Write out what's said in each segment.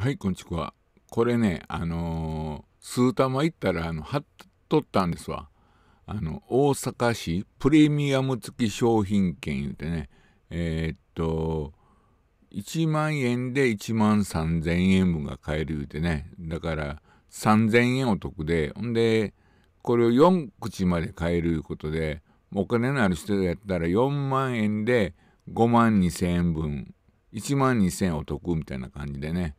はい、こんちくわ。これね、あのー、数玉行ったら、あの、貼っとったんですわ。あの、大阪市プレミアム付き商品券言うてね、えー、っと、1万円で1万3000円分が買える言うてね、だから3000円お得で、ほんで、これを4口まで買えるいうことで、お金のある人やったら4万円で5万2000円分、1万2000円お得みたいな感じでね、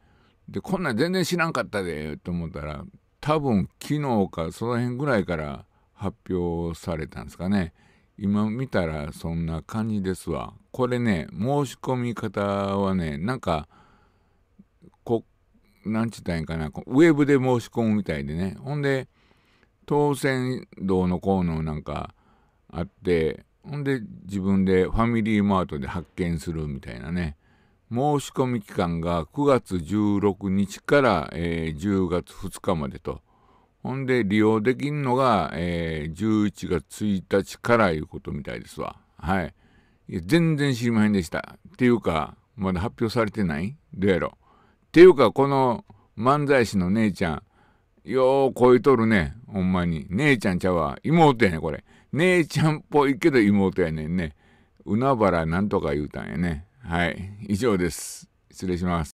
でこんなん全然知らんかったでと思ったら多分昨日かその辺ぐらいから発表されたんですかね今見たらそんな感じですわこれね申し込み方はねなんかこ何んちったんやかなウェブで申し込むみたいでねほんで当選道のコーナーなんかあってほんで自分でファミリーマートで発見するみたいなね申し込み期間が9月16日から、えー、10月2日までと。ほんで、利用できんのが、えー、11月1日からいうことみたいですわ。はい。いや全然知りませんでした。っていうか、まだ発表されてないどうやろ。っていうか、この漫才師の姉ちゃん、よう声とるね。ほんまに。姉ちゃんちゃわ。妹やね、これ。姉ちゃんっぽいけど妹やねんね。海原なんとか言うたんやね。はい以上です失礼します